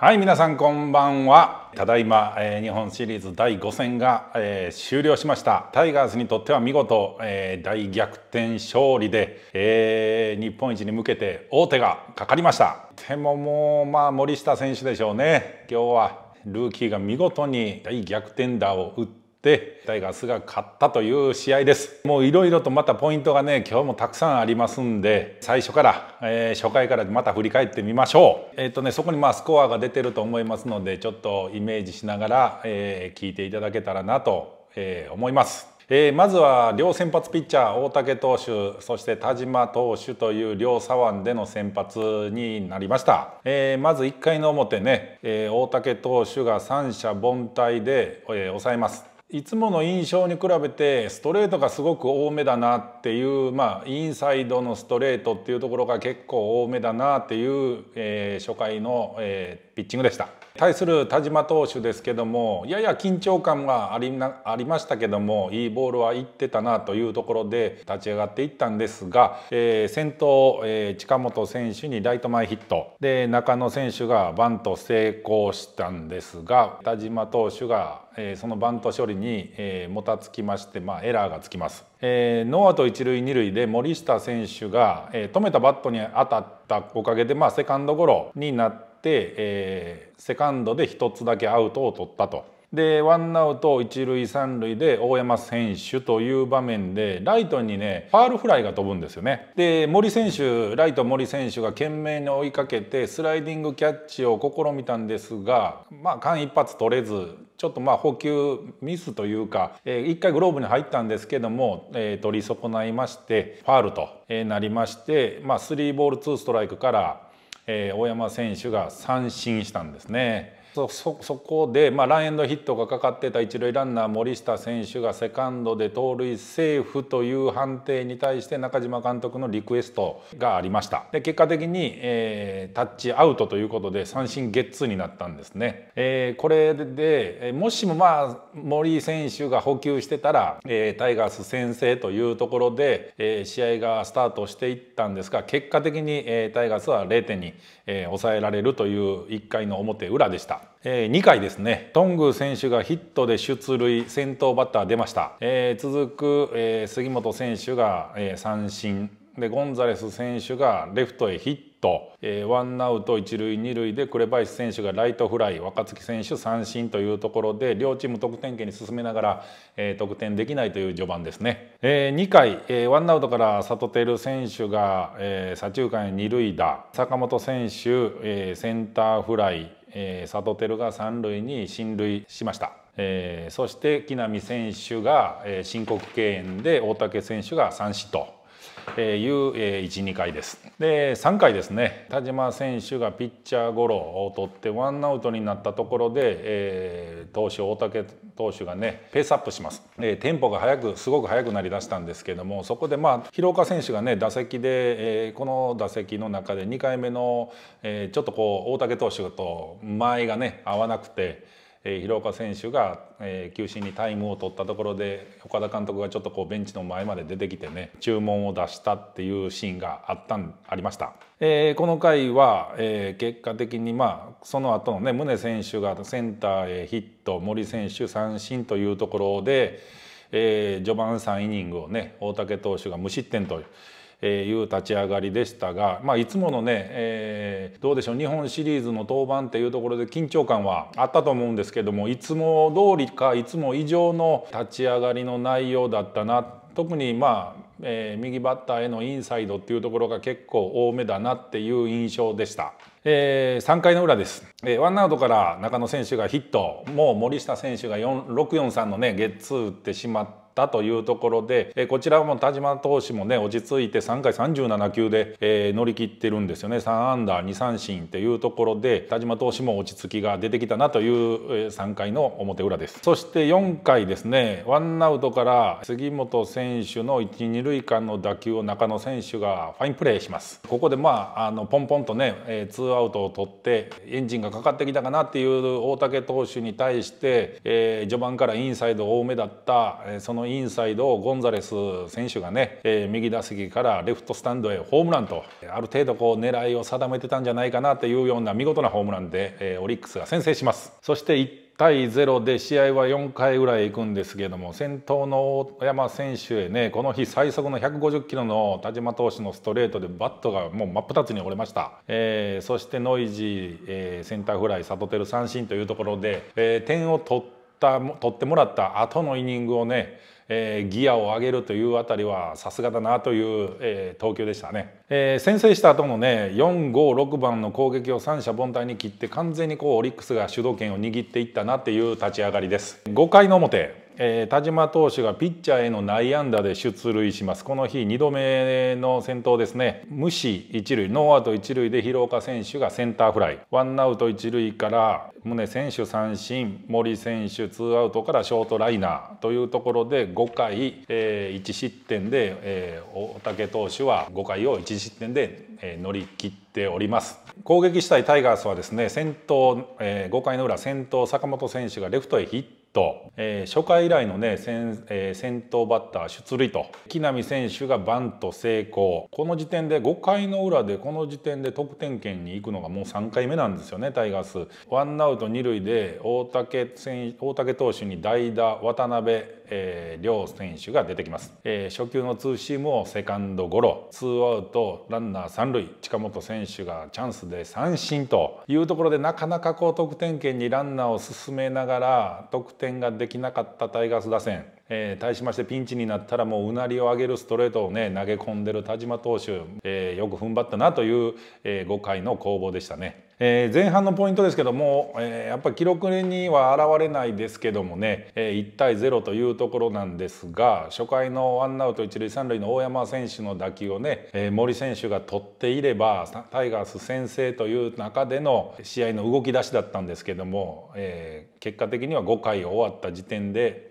はい皆さんこんばんはただいま、えー、日本シリーズ第5戦が、えー、終了しましたタイガースにとっては見事、えー、大逆転勝利で、えー、日本一に向けて王手がかかりましたでももうまあ森下選手でしょうね今日はルーキーが見事に大逆転打を打っでタイガースが勝ったという試合ですもういろいろとまたポイントがね今日もたくさんありますんで最初から、えー、初回からまた振り返ってみましょうえっ、ー、とねそこにまあスコアが出てると思いますのでちょっとイメージしながら、えー、聞いていただけたらなと、え思いますえー、まずは両先発ピッチャー大竹投手そして田島投手という両左腕での先発になりました、えー、まず1回の表ね、えー、大竹投手が三者凡退で、え抑えますいつもの印象に比べてストレートがすごく多めだなっていう、まあ、インサイドのストレートっていうところが結構多めだなっていう、えー、初回の、えー、ピッチングでした。対する田島投手ですけどもやや緊張感がありなありましたけどもいいボールはいってたなというところで立ち上がっていったんですが、えー、先頭、えー、近本選手にライト前ヒットで中野選手がバント成功したんですが田島投手がえそのバント処理に、えもたつきまして、まあ、エラーがつきます、えノーアウト一塁二塁で森下選手が、え止めたバットに当たったおかげで、まあ、セカンドゴロになって、えセカンドで1つだけアウトを取ったとでワンアウト一塁三塁で大山選手という場面でライトにねファールフライが飛ぶんですよねで森選手ライト森選手が懸命に追いかけてスライディングキャッチを試みたんですがまあ間一髪取れずちょっとまあ補給ミスというか、えー、1回グローブに入ったんですけども、えー、取り損ないましてファールと、えー、なりまして、まあ、3ボール2ストライクから、えー、大山選手が三振したんですね。そそこで、まあ、ランエンドヒットがかかってた一塁ランナー森下選手がセカンドで盗塁セーフという判定に対して中島監督のリクエストがありましたで結果的に、えー、タッチアウトということで三振ゲッツーになったんですね、えー、これでもしもまあ森選手が補給してたら、えー、タイガース先制というところで、えー、試合がスタートしていったんですが結果的に、えー、タイガースは0点に、えー、抑えられるという1回の表裏でした。えー、2回ですね、トング選手がヒットで出塁、先頭バッター出ました。えー、続く、えー、杉本選手が、え三振。でゴンザレス選手がレフトへヒット、えー、ワンアウト一塁二塁で紅林選手がライトフライ若月選手三振というところで両チーム得点圏に進めながら、えー、得点できないという序盤ですね、えー、2回、えー、ワンアウトからサトテル選手が、えー、左中間へ二塁打坂本選手、えー、センターフライえー、サトテルが三塁に進塁しました、えー、そして木浪選手が、えー、申告敬遠で大竹選手が三死とえー、いう、えー、12回ですで3回ですね田島選手がピッチャーゴロを取ってワンアウトになったところで、えー、投手大竹投手がねペースアップします、えー、テンポが速くすごく速くなりだしたんですけどもそこでまあ広岡選手がね打席で、えー、この打席の中で2回目の、えー、ちょっとこう大竹投手と間合いがね合わなくて。え広岡選手がえ球審にタイムを取ったところで岡田監督がちょっとこうベンチの前まで出てきてね注文を出したっていうシーンがあったんありました、えー、この回は、えー、結果的にまあその後のね宗選手がセンターへヒット森選手三振というところで、えー、序盤3イニングをね大竹投手が無失点という。いう立ち上がりでしたが、まあ、いつものね、えー、どうでしょう日本シリーズの登板っていうところで緊張感はあったと思うんですけどもいつも通りかいつも以上の立ち上がりの内容だったな特にまあえー、右バッターへのインサイドっていうところが結構多めだなっていう印象でした。えー、3回の裏です、えー、ワンアウトから中野選手がヒットもう森下選手が6443のねゲッツー打ってしまって。ったというところで、えこちらも田島投手もね落ち着いて3回37球で、え乗り切ってるんですよね3ダー2三振っていうところで田島投手も落ち着きが出てきたなという、え3回の表裏ですそして4回ですねワンアウトから杉本選手の1、2塁間の打球を中野選手がファインプレーしますここでまああのポンポンとね、えー、アウトを取ってエンジンがかかってきたかなっていう大竹投手に対して、えー、序盤からインサイド多めだった、えそのインサイドゴンザレス選手がね、えー、右打席からレフトスタンドへホームランとある程度こう狙いを定めてたんじゃないかなというような見事なホームランで、えー、オリックスが先制しますそして1対0で試合は4回ぐらい行くんですけども先頭の大山選手へねこの日最速の150キロの田島投手のストレートでバットがもう真っ二つに折れました、えー、そしてノイジー、えー、センターフライサトテル三振というところで、えー、点を取った取ってもらった後のイニングをねえー、ギアを上げるというあたりはさすがだなという、えー、投球でしたね、えー、先制した後のね456番の攻撃を三者凡退に切って完全にこうオリックスが主導権を握っていったなっていう立ち上がりです5回の表えー、田島投手がピッチャーへの内野安打で出塁しますこの日2度目の先頭ですね無視1塁ノーアウト1塁で広岡選手がセンターフライワンアウト1塁から宗選手三振森選手ツーアウトからショートライナーというところで5回、えー、1失点で、えー、大竹投手は5回を1失点で、えー、乗り切っております攻撃したいタイガースはですね先頭、えー、5回の裏先頭坂本選手がレフトへヒット、えー、初回以来のね先,、えー、先頭バッター出塁と木浪選手がバント成功この時点で5回の裏でこの時点で得点圏に行くのがもう3回目なんですよねタイガース。ワンアウト二塁で大竹選大竹投手に代打渡辺えー、両選手が出てきます、えー、初球のツーシームをセカンドゴロツーアウトランナー三塁近本選手がチャンスで三振というところでなかなかこう得点圏にランナーを進めながら得点ができなかったタイガース打線えー、対しましてピンチになったらもううなりを上げるストレートをね投げ込んでる田島投手、えー、よく踏ん張ったなという、えー、5回の攻防でしたね。えー、前半のポイントですけども、えー、やっぱり記録には現れないですけどもね、えー、1対0というところなんですが初回のワンアウト一塁三塁の大山選手の打球をね、えー、森選手が取っていればタイガース先制という中での試合の動き出しだったんですけども、えー、結果的には5回終わった時点で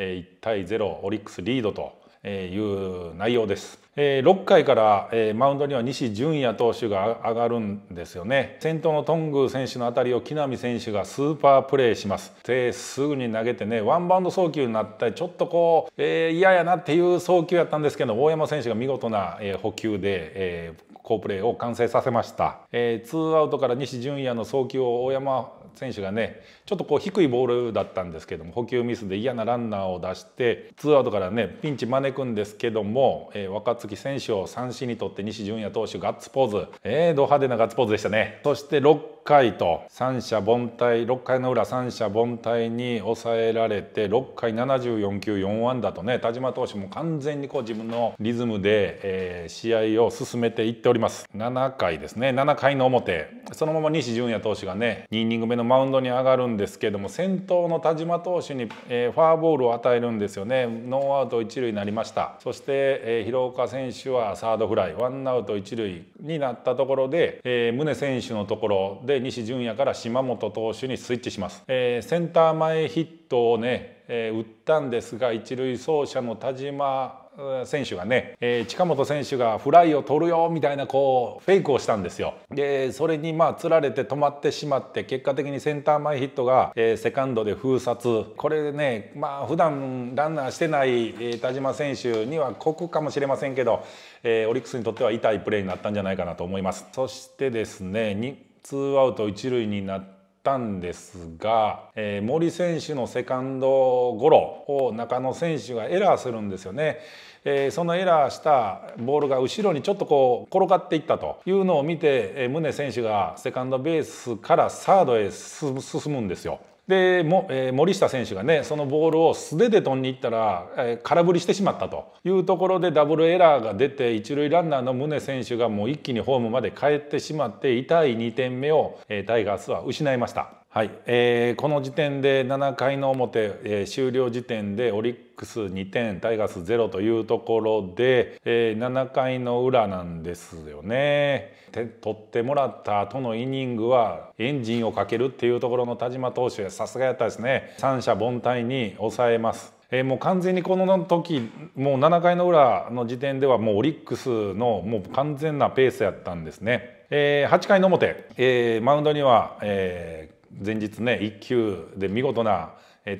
1対0オリックスリードという内容です。6回からマウンドには西純也投手が上がるんですよね先頭の頓宮選手の辺りを木浪選手がスーパープレーしますですぐに投げてねワンバウンド送球になってちょっとこう嫌、えー、やなっていう送球やったんですけど大山選手が見事な、えー、補給で、え好プレーを完成させました、えー、2アウトから西純也の送球を大山選手がねちょっとこう低いボールだったんですけども補給ミスで嫌なランナーを出してツーアウトからねピンチ招くんですけども、えー、若月選手を三振にとって西純也投手ガッツポーズ、えー、ド派手なガッツポーズでしたねそして6回と三者凡退6回の裏三者凡退に抑えられて6回74球4安打とね田島投手も完全にこう自分のリズムで、えー、試合を進めていっております7回ですね7回の表そのまま西純也投手がね2イニング目のマウンドに上がるんですけども先頭の田島投手に、えー、フォアボールを与えるんですよねノーアウト1塁になりましたそして、えー、広岡選手はサードフライワンアウト1塁になったところで、えー、宗選手のところで西純也から島本投手にスイッチします、えー、センター前ヒットをね、えー、打ったんですが一塁走者の田島選手がね、えー、近本選手がフライを取るよみたいなこうフェイクをしたんですよでそれにまあつられて止まってしまって結果的にセンター前ヒットが、えー、セカンドで封殺これねまあ普段ランナーしてない、えー、田島選手には酷かもしれませんけど、えー、オリックスにとっては痛いプレーになったんじゃないかなと思いますそしてですねツーアウト一塁になったんですが、えー、森選手のセカンドゴロを中野選手がエラーするんですよね。えー、そのエラーしたボールが後ろにちょっとこう転がっていったというのを見て、えー、宗選手がセカンドベースからサードへ進むんですよ。でも、えー、森下選手がねそのボールを素手で飛んに行ったら、えー、空振りしてしまったというところでダブルエラーが出て一塁ランナーの宗選手がもう一気にホームまで帰ってしまって痛い2点目を、えー、タイガースは失いました。はいえー、この時点で7回の表、えー、終了時点でオリックス2点タイガース0というところで、えー、7回の裏なんですよね。取ってもらった後のイニングはエンジンをかけるっていうところの田島投手さすがやったですね三者凡退に抑えます。えー、もう完全にこの時もう7回の裏の時点ではもうオリックスのもう完全なペースやったんですね。えー、8回の表、えー、マウンドには、えー前日ね1球で見事な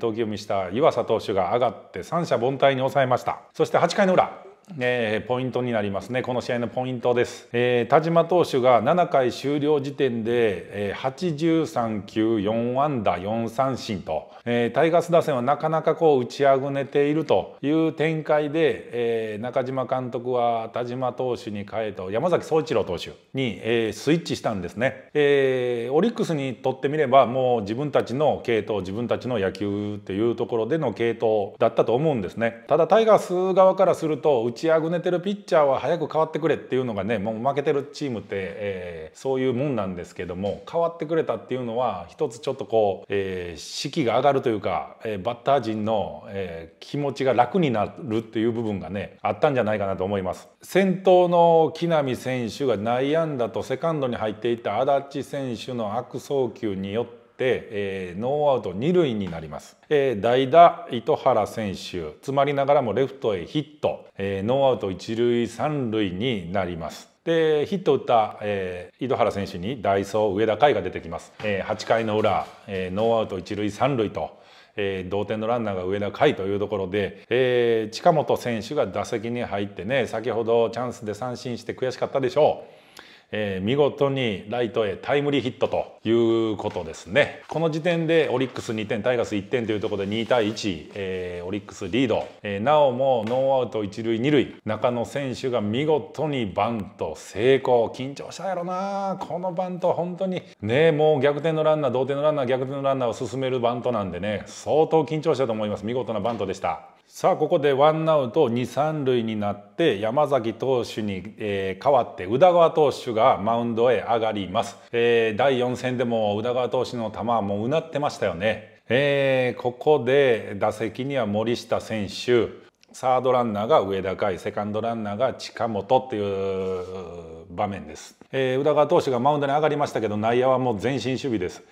投球を見せた湯浅投手が上がって三者凡退に抑えましたそして8回の裏えー、ポイントになりますねこの試合のポイントです、えー、田島投手が7回終了時点で、えー、83球4安打4三振と、えー、タイガース打線はなかなかこう打ちあぐねているという展開で、えー、中島監督は田島投手に変えと山崎総一郎投手に、えー、スイッチしたんですね、えー、オリックスにとってみればもう自分たちの系統自分たちの野球というところでの系統だったと思うんですねただタイガース側からすると打ちちあぐねてるピッチャーは早く変わってくれっていうのがねもう負けてるチームって、えー、そういうもんなんですけども変わってくれたっていうのは一つちょっとこう、えー、士気が上がるというか、えー、バッター陣の、えー、気持ちが楽になるっていう部分がねあったんじゃないかなと思います。先頭の木浪選手が内野安打とセカンドに入っていた足立選手の悪送球によってえー、ノーアウト二塁になります、えー、代打糸原選手詰まりながらもレフトへヒット、えー、ノーアウト一塁三塁になりますでヒット打った、えー、井戸原選手にダイソー上田海が出てきます、えー、8回の裏、えー、ノーアウト一塁三塁と、えー、同点のランナーが上田海というところで、えー、近本選手が打席に入ってね先ほどチャンスで三振して悔しかったでしょう。えー、見事にライトへタイムリーヒットということですねこの時点でオリックス2点タイガース1点というところで2対1、えー、オリックスリード、えー、なおもノーアウト1塁2塁中野選手が見事にバント成功緊張したやろなこのバント本当にねもう逆転のランナー同点のランナー逆転のランナーを進めるバントなんでね相当緊張したと思います見事なバントでしたさあここでワンアウト2、3塁になって山崎投手に、えー、代わって宇田川投手ががマウンドへ上がります。えー、第4戦でも宇田川投手の球はもううなってましたよね。えー、ここで打席には森下選手サードランナーが上田海セカンドランナーが近本っていう場面です、えー、宇田川投手がマウンドに上がりましたけど内野はもう前進守備です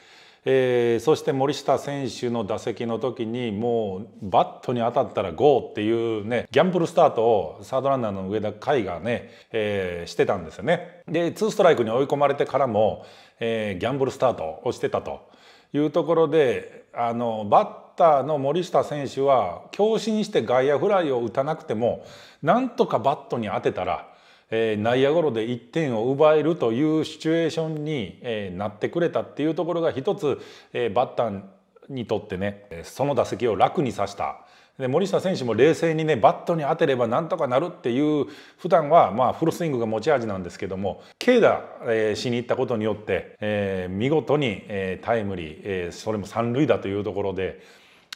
えー、そして森下選手の打席の時にもうバットに当たったらゴーっていうねギャンブルスタートをサードランナーの上田海がね、えー、してたんですよね。でツーストライクに追い込まれてからも、えー、ギャンブルスタートをしてたというところであのバッターの森下選手は強振して外野フライを打たなくてもなんとかバットに当てたら内野ゴロで1点を奪えるというシチュエーションに、なってくれたっていうところが一つ、バッターにとってねその打席を楽にさせた。で森下選手も冷静にねバットに当てればなんとかなるっていう普段はまあフルスイングが持ち味なんですけども軽打、えー、しに行ったことによって、えー、見事に、えー、タイムリー、えー、それも三塁打というところで。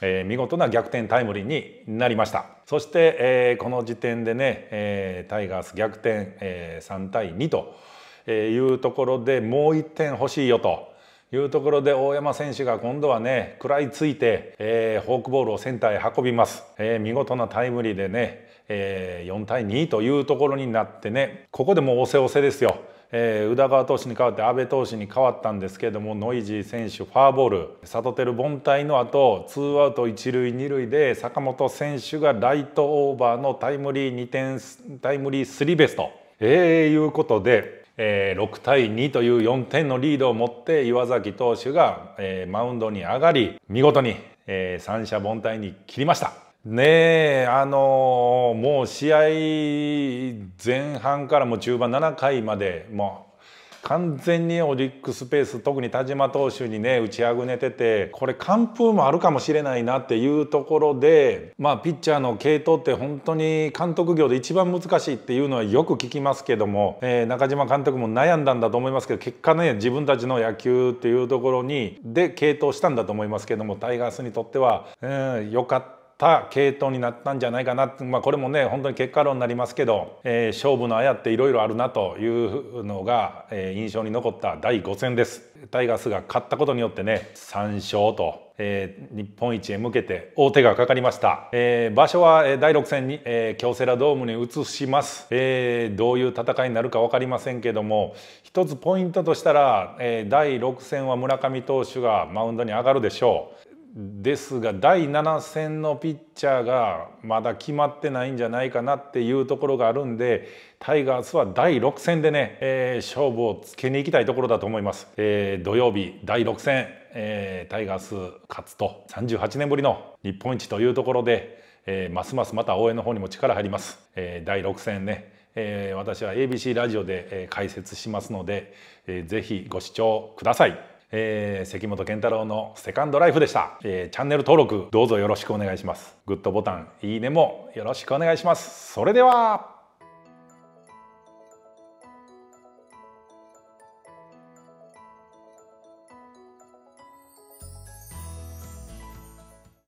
えー、見事な逆転タイムリーになりましたそして、えー、この時点でね、えー、タイガース逆転、えー、3対2というところでもう1点欲しいよというところで大山選手が今度はね食らいついて、えー、フォークボールをセンターへ運びます、えー、見事なタイムリーでね、えー、4対2というところになってねここでもう押せ押せですよえ宇田川投手に代わって阿部投手に代わったんですけどもノイジー選手フォアボールサトテル凡退の後ツーアウト一塁二塁で坂本選手がライトオーバーのタイムリー2点タイムリースリーベスト。えー、いうことでえー、6対2という4点のリードを持って岩崎投手が、えー、マウンドに上がり見事に、えー、三者凡退に切りました。ねえあのもう試合前半からも中盤7回までもう完全にオリックスペース特に田島投手にね打ちあぐねててこれ完封もあるかもしれないなっていうところでまあピッチャーの継投って本当に監督業で一番難しいっていうのはよく聞きますけども、えー、中島監督も悩んだんだと思いますけど結果ね自分たちの野球っていうところにで継投したんだと思いますけどもタイガースにとっては良、うん、かった。た系統になったんじゃないかな、まあ、これもね本当に結果論になりますけど、えー、勝負のあやっていろいろあるなというのが、えー、印象に残った第5戦ですタイガースが勝ったことによってね3勝と、えー、日本一へ向けて大手がかかりました、えー、場所は第6戦に、えー、京セラドームに移します、えー、どういう戦いになるか分かりませんけども一つポイントとしたら、えー、第6戦は村上投手がマウンドに上がるでしょうですが第7戦のピッチャーがまだ決まってないんじゃないかなっていうところがあるんでタイガースは第6戦でね、えー、勝負をつけにいきたいところだと思います、えー、土曜日第6戦、えー、タイガース勝つと38年ぶりの日本一というところで、えますますまた応援の方にも力入ります、え第6戦ねえ私は ABC ラジオで解説しますので、えー、ぜひご視聴ください。えー、関本健太郎のセカンドライフでした、えー、チャンネル登録どうぞよろしくお願いしますグッドボタンいいねもよろしくお願いしますそれでは